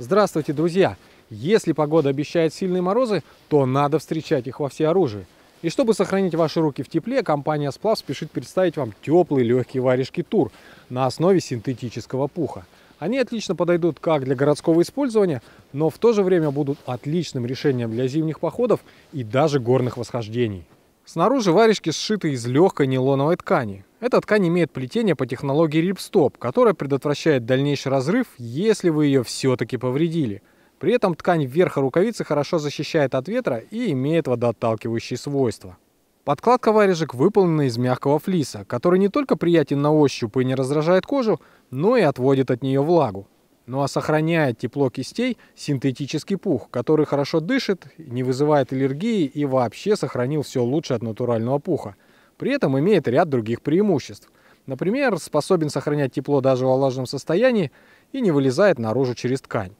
Здравствуйте, друзья! Если погода обещает сильные морозы, то надо встречать их во всеоружии. И чтобы сохранить ваши руки в тепле, компания Сплав спешит представить вам теплые легкие варежки Тур на основе синтетического пуха. Они отлично подойдут как для городского использования, но в то же время будут отличным решением для зимних походов и даже горных восхождений. Снаружи варежки сшиты из легкой нейлоновой ткани. Эта ткань имеет плетение по технологии рипстоп, которая предотвращает дальнейший разрыв, если вы ее все-таки повредили. При этом ткань верха рукавицы хорошо защищает от ветра и имеет водоотталкивающие свойства. Подкладка варежек выполнена из мягкого флиса, который не только приятен на ощупь и не раздражает кожу, но и отводит от нее влагу ну а сохраняет тепло кистей синтетический пух, который хорошо дышит, не вызывает аллергии и вообще сохранил все лучше от натурального пуха. При этом имеет ряд других преимуществ. Например, способен сохранять тепло даже в влажном состоянии и не вылезает наружу через ткань.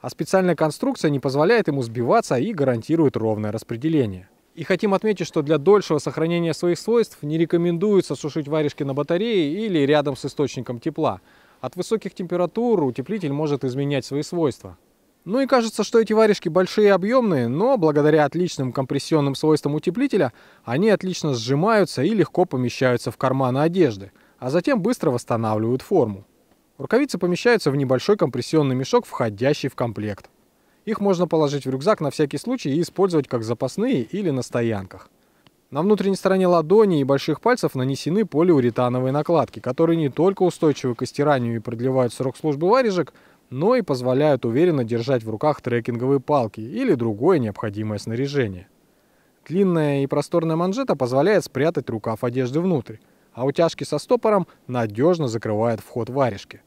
А специальная конструкция не позволяет ему сбиваться и гарантирует ровное распределение. И хотим отметить, что для дольшего сохранения своих свойств не рекомендуется сушить варежки на батарее или рядом с источником тепла. От высоких температур утеплитель может изменять свои свойства. Ну и кажется, что эти варежки большие и объемные, но благодаря отличным компрессионным свойствам утеплителя они отлично сжимаются и легко помещаются в карманы одежды, а затем быстро восстанавливают форму. Рукавицы помещаются в небольшой компрессионный мешок, входящий в комплект. Их можно положить в рюкзак на всякий случай и использовать как запасные или на стоянках. На внутренней стороне ладони и больших пальцев нанесены полиуретановые накладки, которые не только устойчивы к истиранию и продлевают срок службы варежек, но и позволяют уверенно держать в руках трекинговые палки или другое необходимое снаряжение. Длинная и просторная манжета позволяет спрятать рукав одежды внутрь, а утяжки со стопором надежно закрывают вход варежки.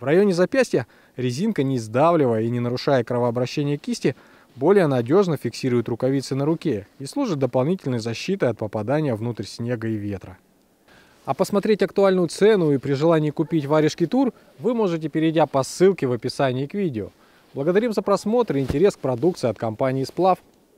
В районе запястья резинка, не сдавливая и не нарушая кровообращение кисти, более надежно фиксирует рукавицы на руке и служит дополнительной защитой от попадания внутрь снега и ветра. А посмотреть актуальную цену и при желании купить варежки тур вы можете, перейдя по ссылке в описании к видео. Благодарим за просмотр и интерес к продукции от компании «Сплав».